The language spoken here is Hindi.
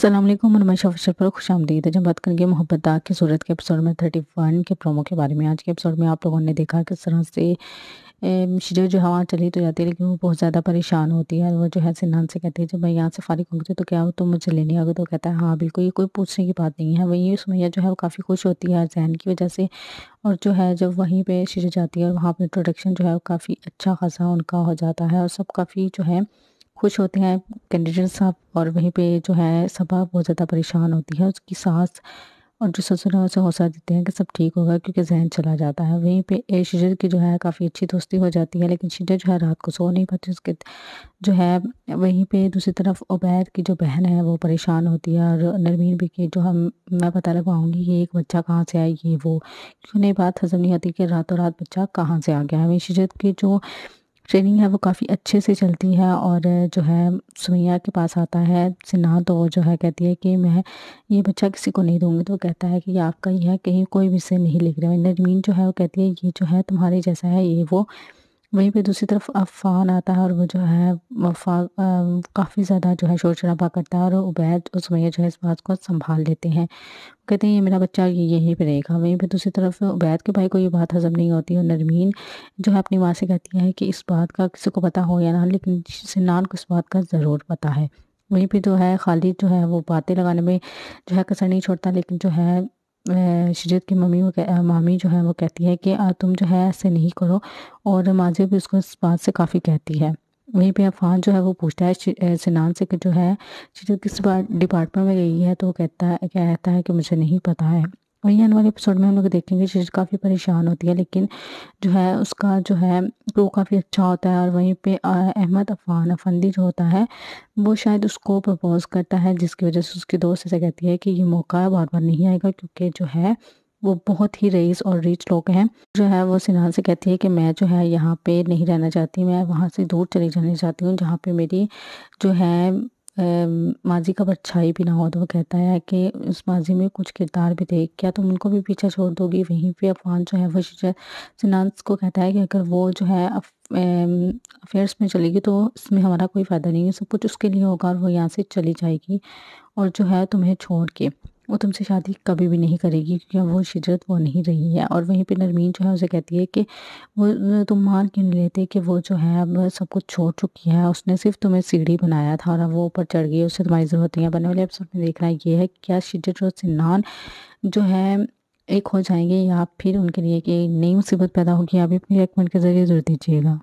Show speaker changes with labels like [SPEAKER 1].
[SPEAKER 1] असलम नुमाइश पर खुश आमदीद जब बात करेंगे मोहब्बत दाग की सूरत के एपिसोड में थर्टी वन के प्रोमो के बारे में आज के एपिसोड में आप लोगों ने देखा किस तरह से शिजा जो हवा चली तो जाती है लेकिन वो बहुत ज़्यादा परेशान होती है और वो जो है सिन्हान से कहती है जब मैं यहाँ से फारिक होंगी तो, तो क्या हो तुम मुझे लेने आओगे तो कहता है हाँ बिल्कुल ये कोई पूछने की बात नहीं है वहीं सुमैया जो है वो काफ़ी खुश होती है जहन की वजह से और जो है जब वहीं पे शिजा जाती है और वहाँ पर इंट्रोडक्शन जो है वो काफ़ी अच्छा खासा उनका हो जाता है और सब काफ़ी जो है खुश होते हैं कैंडिडेट साहब और वहीं पे जो है सभा बहुत ज़्यादा परेशान होती है उसकी सास और जो ससुर है उसे हौसला देते हैं कि सब ठीक होगा क्योंकि जहन चला जाता है वहीं पे ए शिजर की जो है काफ़ी अच्छी दोस्ती हो जाती है लेकिन शिजर जो है रात को सो नहीं पाती उसके जो है वहीं पे दूसरी तरफ उबैद की जो बहन है वो परेशान होती है और नरमीन भी की जो हम मैं पता लगवाऊँगी ये एक बच्चा कहाँ से आई ये वो क्योंकि नहीं बात हजम नहीं आती कि रातों रात बच्चा कहाँ से आ गया है वहीं शिजर की जो ट्रेनिंग है वो काफ़ी अच्छे से चलती है और जो है सुमैया के पास आता है सिन्हा तो जो है कहती है कि मैं ये बच्चा किसी को नहीं दूंगी तो कहता है कि आपका ही है कहीं कोई भी से नहीं लिख रहा है नरमीन जो है वो कहती है ये जो है तुम्हारे जैसा है ये वो वहीं पे दूसरी तरफ अफान आता है और वो जो है काफ़ी ज़्यादा जो है शोर शराबा करता है और उबैद और सुमैया जो है इस बात को संभाल लेते हैं कहते हैं ये मेरा बच्चा ये यहीं पे रहेगा वहीं पे दूसरी तरफ उबैद के भाई को ये बात हज़म नहीं होती और नरमीन जो है अपनी माँ से कहती है कि इस बात का किसी को पता हो या ना लेकिन सिनान को इस बात का ज़रूर पता है वहीं पर जो है खालिद जो है वो बातें लगाने में जो है कसर नहीं छोड़ता लेकिन जो है शिजत की मम्मी वो मामी जो है वो कहती है कि आ, तुम जो है ऐसे नहीं करो और माजिया भी उसको इस बात से काफ़ी कहती है वहीं पे अफान जो है वो पूछता है सिनान से कि जो है शिजत किस डिपार्टमेंट में गई है तो वो कहता है कहता है कि मुझे नहीं पता है वही आने वाले एपिसोड में हम लोग देखेंगे शीश काफ़ी परेशान होती है लेकिन जो है उसका जो है वो काफ़ी अच्छा होता है और वहीं पे अहमद अफान अफंदी जो होता है वो शायद उसको प्रपोज़ करता है जिसकी वजह से उसकी दोस्त ऐसा कहती है कि ये मौका बार बार नहीं आएगा क्योंकि जो है वो बहुत ही रईस और रिच लोग हैं जो है वो सिन्हा से कहती है कि मैं जो है यहाँ पे नहीं रहना चाहती मैं वहाँ से दूर चली जाना चाहती हूँ जहाँ पे मेरी जो है माजी का परछाई भी ना हो तो वो कहता है कि उस माजी में कुछ किरदार भी थे क्या तुम उनको भी पीछे छोड़ दोगी वहीं पे अफवान जो है वो शनाज को कहता है कि अगर वो जो है अफेयर्स में चलेगी तो इसमें हमारा कोई फ़ायदा नहीं है सब कुछ उसके लिए होगा और वो यहाँ से चली जाएगी और जो है तुम्हें छोड़ के वो तुमसे शादी कभी भी नहीं करेगी क्योंकि अब वो शिजरत वो नहीं रही है और वहीं पे नरमीन जो है उसे कहती है कि वो तुम मान क्यों नहीं लेते कि वो जो है अब सब कुछ छोड़ चुकी है उसने सिर्फ तुम्हें सीढ़ी बनाया था और अब वो ऊपर चढ़ गई उससे तुम्हारी ज़रूरत नहीं है बनने वाले एपिसोड में देखना ये है क्या शिजत और सिन्नान जो है एक हो जाएंगे या फिर उनके लिए कि नई मुसीबत पैदा होगी अभी अपनी मिनट के ज़रिए ज़रूर दीजिएगा